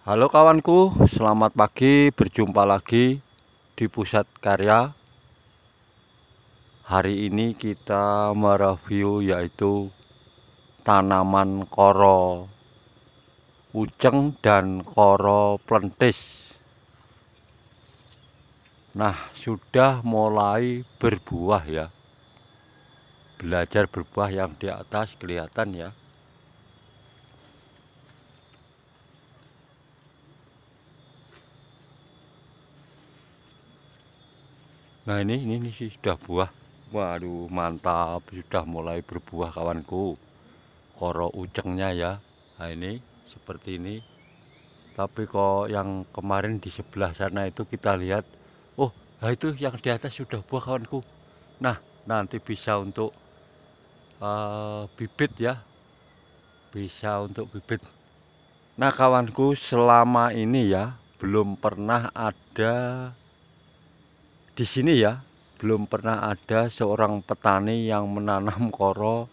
Halo kawanku, selamat pagi. Berjumpa lagi di Pusat Karya. Hari ini kita mereview yaitu tanaman koro uceng dan koro plentis. Nah, sudah mulai berbuah ya. Belajar berbuah yang di atas kelihatan ya. Nah ini ini, ini sudah buah. Waduh mantap sudah mulai berbuah kawanku. Koro ucengnya ya. Nah ini seperti ini. Tapi kok yang kemarin di sebelah sana itu kita lihat, oh nah itu yang di atas sudah buah kawanku. Nah nanti bisa untuk uh, bibit ya, bisa untuk bibit. Nah kawanku selama ini ya belum pernah ada di sini ya belum pernah ada seorang petani yang menanam koro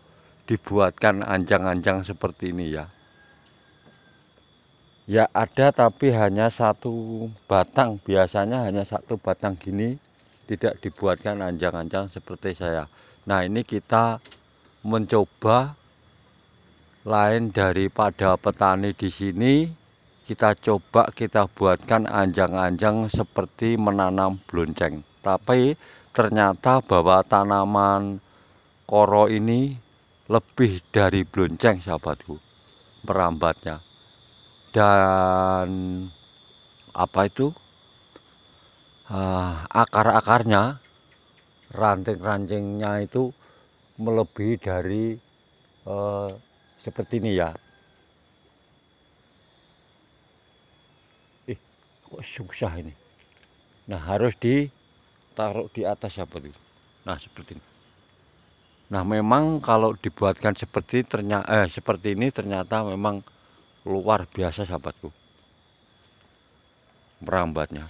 dibuatkan anjang-anjang seperti ini ya ya ada tapi hanya satu batang biasanya hanya satu batang gini tidak dibuatkan anjang-anjang seperti saya nah ini kita mencoba lain daripada petani di sini kita coba kita buatkan anjang-anjang seperti menanam blonceng tapi ternyata bahwa tanaman koro ini lebih dari blonceng sahabatku merambatnya dan apa itu uh, akar-akarnya ranting-rantingnya itu melebihi dari uh, seperti ini ya ih kok susah ini nah harus di taruh di atas ya itu nah seperti ini nah memang kalau dibuatkan seperti ternyata eh, seperti ini ternyata memang luar biasa sahabatku merambatnya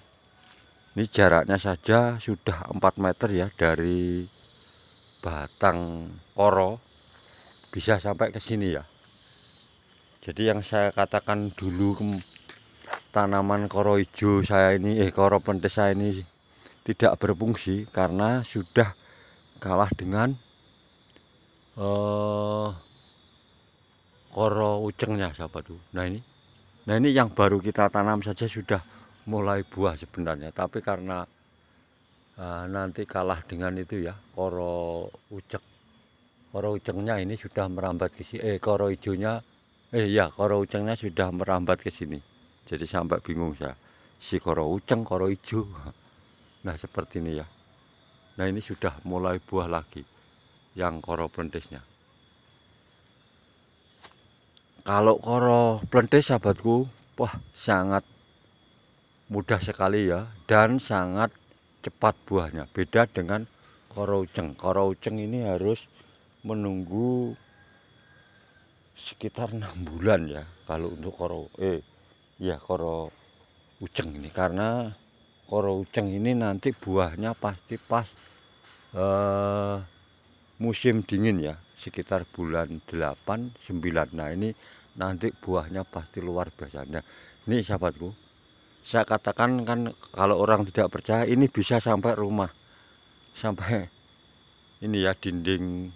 ini jaraknya saja sudah 4 meter ya dari batang koro bisa sampai ke sini ya jadi yang saya katakan dulu tanaman koro hijau saya ini eh koro pentes saya ini tidak berfungsi karena sudah kalah dengan uh, koro ucengnya siapa tuh. Nah ini, nah ini yang baru kita tanam saja sudah mulai buah sebenarnya. Tapi karena uh, nanti kalah dengan itu ya koro ucek, koro ucengnya ini sudah merambat ke sini. Eh koro hijaunya, eh ya koro ucengnya sudah merambat ke sini. Jadi sampai bingung saya. Si koro uceng, koro hijau. Nah seperti ini ya. Nah ini sudah mulai buah lagi yang koro plentesnya Kalau koro plentes sahabatku, wah sangat mudah sekali ya dan sangat cepat buahnya. Beda dengan koro uceng. Koro uceng ini harus menunggu sekitar enam bulan ya kalau untuk koro eh ya koro uceng ini karena Koro uceng ini nanti buahnya pasti pas uh, musim dingin ya sekitar bulan 8 9 nah ini nanti buahnya pasti luar biasa nah ini sahabatku saya katakan kan kalau orang tidak percaya ini bisa sampai rumah sampai ini ya dinding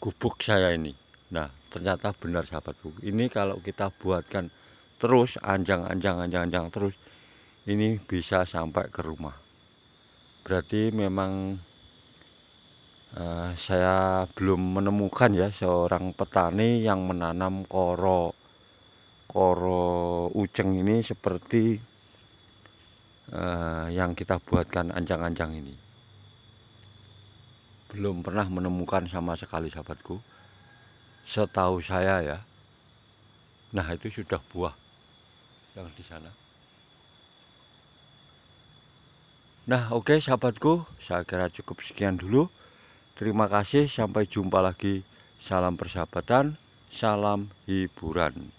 gubuk saya ini nah ternyata benar sahabatku ini kalau kita buatkan terus anjang anjang anjang anjang terus ini bisa sampai ke rumah berarti memang uh, saya belum menemukan ya seorang petani yang menanam koro koro uceng ini seperti uh, yang kita buatkan anjang-anjang ini belum pernah menemukan sama sekali sahabatku setahu saya ya nah itu sudah buah yang di sana Nah oke okay, sahabatku saya kira cukup sekian dulu. Terima kasih sampai jumpa lagi. Salam persahabatan, salam hiburan.